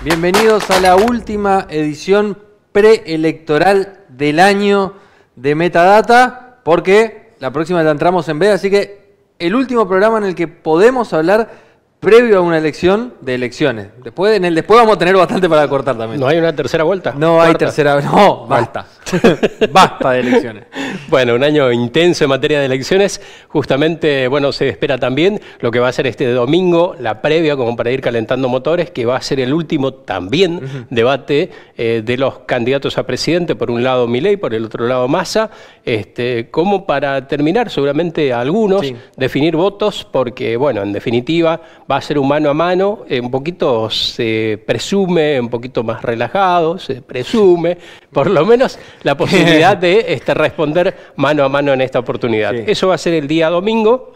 Bienvenidos a la última edición preelectoral del año de Metadata, porque la próxima la entramos en B, así que el último programa en el que podemos hablar previo a una elección de elecciones. Después, en el después vamos a tener bastante para cortar también. No hay una tercera vuelta. No hay tercera, no, basta. Basta de elecciones. Bueno, un año intenso en materia de elecciones. Justamente, bueno, se espera también lo que va a ser este domingo, la previa, como para ir calentando motores, que va a ser el último también debate eh, de los candidatos a presidente, por un lado Milei, por el otro lado Massa, este, como para terminar seguramente algunos, definir votos, porque, bueno, en definitiva va a ser un mano a mano, eh, un poquito se presume, un poquito más relajado, se presume, por lo menos la posibilidad de este, responder mano a mano en esta oportunidad. Eso va a ser el día domingo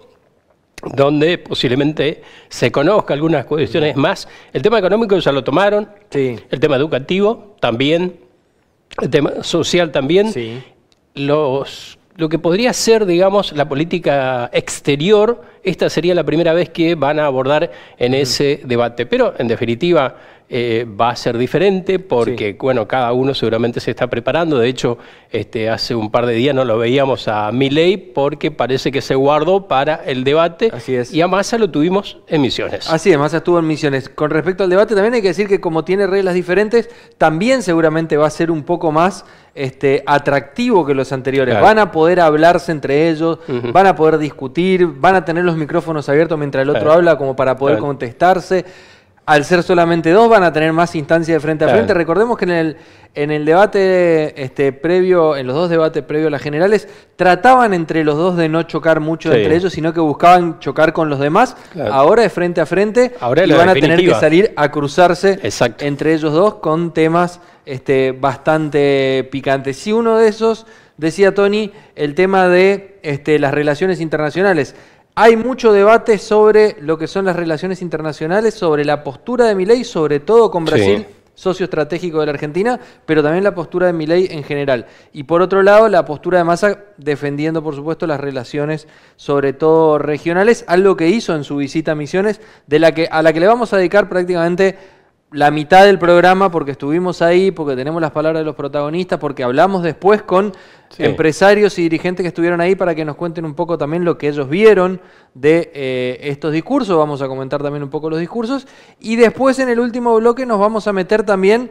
donde posiblemente se conozca algunas cuestiones más. El tema económico ya lo tomaron, el tema educativo también, el tema social también, lo que podría ser, digamos, la política exterior, esta sería la primera vez que van a abordar en ese debate. Pero, en definitiva, eh, va a ser diferente porque, bueno, cada uno seguramente se está preparando. De hecho, este, hace un par de días no lo veíamos a Milei porque parece que se guardó para el debate. Y a Massa lo tuvimos en Misiones. Así es, Massa estuvo en Misiones. Con respecto al debate, también hay que decir que como tiene reglas diferentes, también seguramente va a ser un poco más este, atractivo que los anteriores. Van a poder hablarse entre ellos, van a poder discutir, van a tener los micrófonos abiertos mientras el otro habla como para poder contestarse al ser solamente dos van a tener más instancias de frente a frente. Recordemos que en el, en el debate este, previo, en los dos debates previos a las generales, trataban entre los dos de no chocar mucho entre ellos, sino que buscaban chocar con los demás. Ahora de frente a frente Ahora van a tener que salir a cruzarse entre ellos dos con temas este, bastante picantes. Si uno de esos, decía Tony, el tema de este, las relaciones internacionales. Hay mucho debate sobre lo que son las relaciones internacionales, sobre la postura de Milei, sobre todo con Brasil, socio estratégico de la Argentina, pero también la postura de Milei en general. Y por otro lado, la postura de Massa defendiendo, por supuesto, las relaciones, sobre todo regionales, algo que hizo en su visita a Misiones, de la que, a la que le vamos a dedicar prácticamente la mitad del programa porque estuvimos ahí, porque tenemos las palabras de los protagonistas, porque hablamos después con empresarios y dirigentes que estuvieron ahí para que nos cuenten un poco también lo que ellos vieron de eh, estos discursos. Vamos a comentar también un poco los discursos. Y después en el último bloque nos vamos a meter también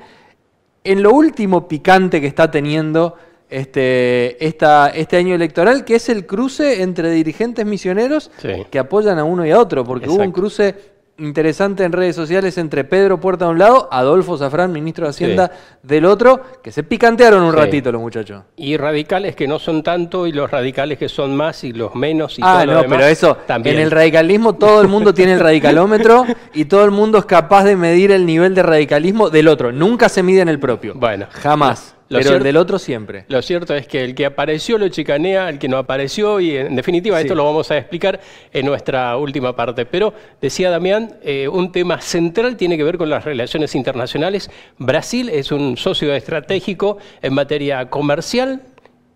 en lo último picante que está teniendo este, esta, este año electoral, que es el cruce entre dirigentes misioneros que apoyan a uno y a otro, porque hubo un cruce interesante en redes sociales entre Pedro Puerta de un lado, Adolfo Zafrán, ministro de Hacienda del otro, que se picantearon un ratito los muchachos. Y radicales que no son tanto y los radicales que son más y los menos y Ah, todo no, Ah, no, pero eso también. En el radicalismo todo el mundo tiene el radicalómetro y todo el mundo es capaz de medir el nivel de radicalismo del otro, nunca se mide en el propio. Bueno, jamás pero el del otro siempre. Lo cierto es que el que apareció lo chicanea, el que no apareció, y en definitiva esto lo vamos a explicar en nuestra última parte. Pero decía Damián, eh, un tema central tiene que ver con las relaciones internacionales. Brasil es un socio estratégico en materia comercial,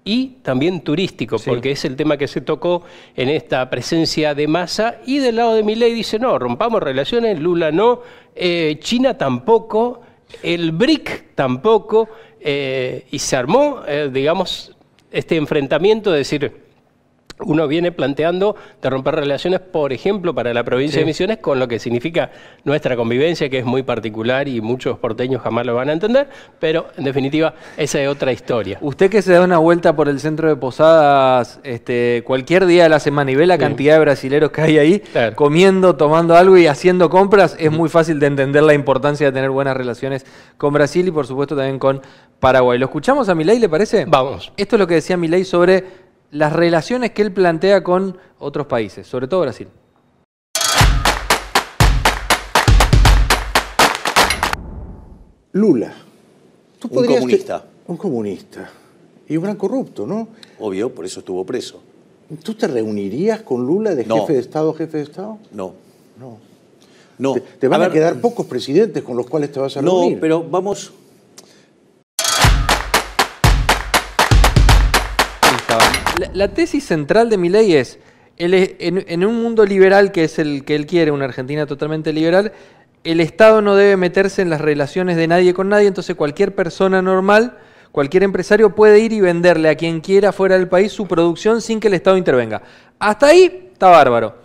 y también turístico, porque es el tema que se tocó en esta presencia de masa. Y del lado de Milei dice, no, rompamos relaciones, Lula no, eh, China tampoco, el BRIC tampoco, eh, y se armó, eh, digamos, este enfrentamiento de decir, uno viene planteando de romper relaciones, por ejemplo, para la provincia de Misiones, con lo que significa nuestra convivencia, que es muy particular y muchos porteños jamás lo van a entender, pero en definitiva, esa es otra historia. Usted que se da una vuelta por el centro de Posadas este, cualquier día de la semana y ve la cantidad de brasileros que hay ahí, comiendo, tomando algo y haciendo compras, es muy fácil de entender la importancia de tener buenas relaciones con Brasil y por supuesto también con Paraguay. ¿Lo escuchamos a Milay, le parece? Vamos. Esto es lo que decía Milay sobre las relaciones que él plantea con otros países, sobre todo Brasil. Lula. ¿Tú un comunista. Un comunista. Y un gran corrupto, ¿no? Obvio, por eso estuvo preso. ¿Tú te reunirías con Lula de jefe de Estado a jefe de Estado? No. No. no. Te, van a, quedar mm. pocos presidentes con los cuales te vas a reunir. No, pero vamos, la, tesis central de mi ley es, en, un mundo liberal que es el que él quiere, una Argentina totalmente liberal, el Estado no debe meterse en las relaciones de nadie con nadie, entonces cualquier persona normal, cualquier empresario puede ir y venderle a quien quiera fuera del país su producción sin que el Estado intervenga. Hasta ahí está bárbaro.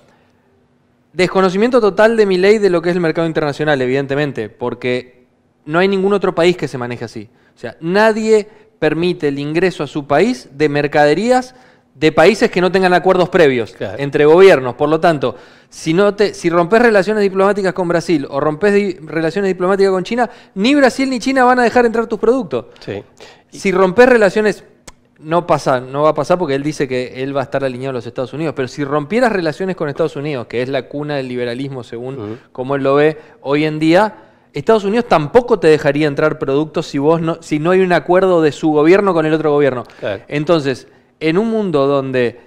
Desconocimiento total de mi ley de lo que es el mercado internacional, evidentemente, porque no hay ningún otro país que se maneje así. O sea, nadie permite el ingreso a su país de mercaderías de países que no tengan acuerdos previos entre gobiernos. Por lo tanto, si, no si rompes relaciones diplomáticas con Brasil o rompes relaciones diplomáticas con China, ni Brasil ni China van a dejar entrar tus productos. Si rompes relaciones, no pasa, no va a pasar porque él dice que él va a estar alineado a los Estados Unidos, pero si rompieras relaciones con Estados Unidos, que es la cuna del liberalismo según como él lo ve hoy en día, Estados Unidos tampoco te dejaría entrar productos si vos no, si no hay un acuerdo de su gobierno con el otro gobierno. Entonces, en un mundo donde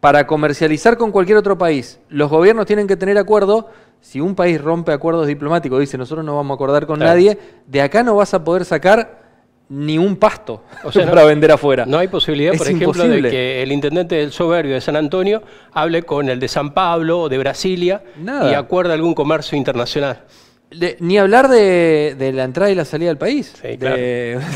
para comercializar con cualquier otro país, los gobiernos tienen que tener acuerdo. Si un país rompe acuerdos diplomáticos, dice nosotros no vamos a acordar con nadie, de acá no vas a poder sacar ni un pasto o sea, para vender afuera. No hay posibilidad, por ejemplo, de que el intendente del soberbio de San Antonio hable con el de San Pablo o de Brasilia y acuerde algún comercio internacional ni hablar de, la entrada y la salida del país.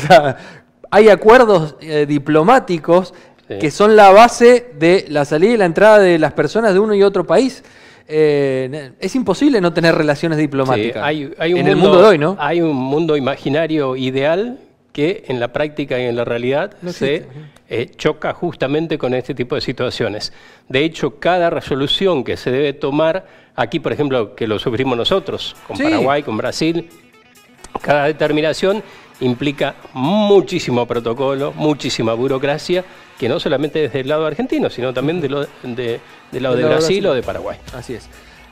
hay acuerdos eh, diplomáticos que son la base de la salida y la entrada de las personas de uno y otro país. Eh, es imposible no tener relaciones diplomáticas. hay, un en el mundo de hoy, ¿no? Hay un mundo imaginario ideal que en la práctica y en la realidad se eh, choca justamente con este tipo de situaciones. De hecho, cada resolución que se debe tomar aquí, por ejemplo, que lo sufrimos nosotros, con Paraguay, con Brasil, cada determinación implica muchísimo protocolo, muchísima burocracia, que no solamente desde el lado argentino, sino también de del lado de, Brasil, o de Paraguay. Así es.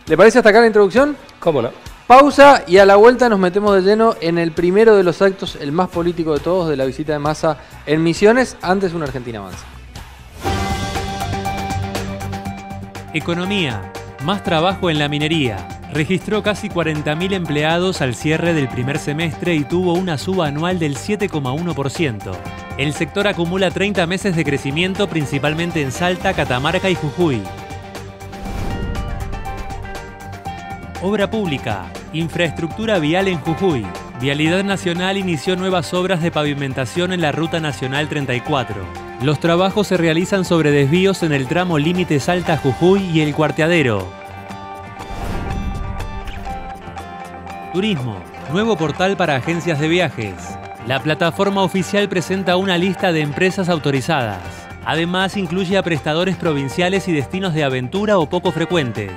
¿Le parece hasta acá la introducción? ¿Cómo no? Pausa y a la vuelta nos metemos de lleno en el primero de los actos, el más político de todos, de la visita de masa en Misiones, antes una Argentina avanza. Economía, más trabajo en la minería. Registró casi 40.000 empleados al cierre del primer semestre y tuvo una suba anual del 7,1%. El sector acumula 30 meses de crecimiento principalmente en Salta, Catamarca y Jujuy. Obra pública. Infraestructura vial en Jujuy. Vialidad Nacional inició nuevas obras de pavimentación en la Ruta Nacional 34. Los trabajos se realizan sobre desvíos en el tramo Límites Salta Jujuy y el Cuarteadero. Turismo, nuevo portal para agencias de viajes. La plataforma oficial presenta una lista de empresas autorizadas. Además, incluye a prestadores provinciales y destinos de aventura o poco frecuentes.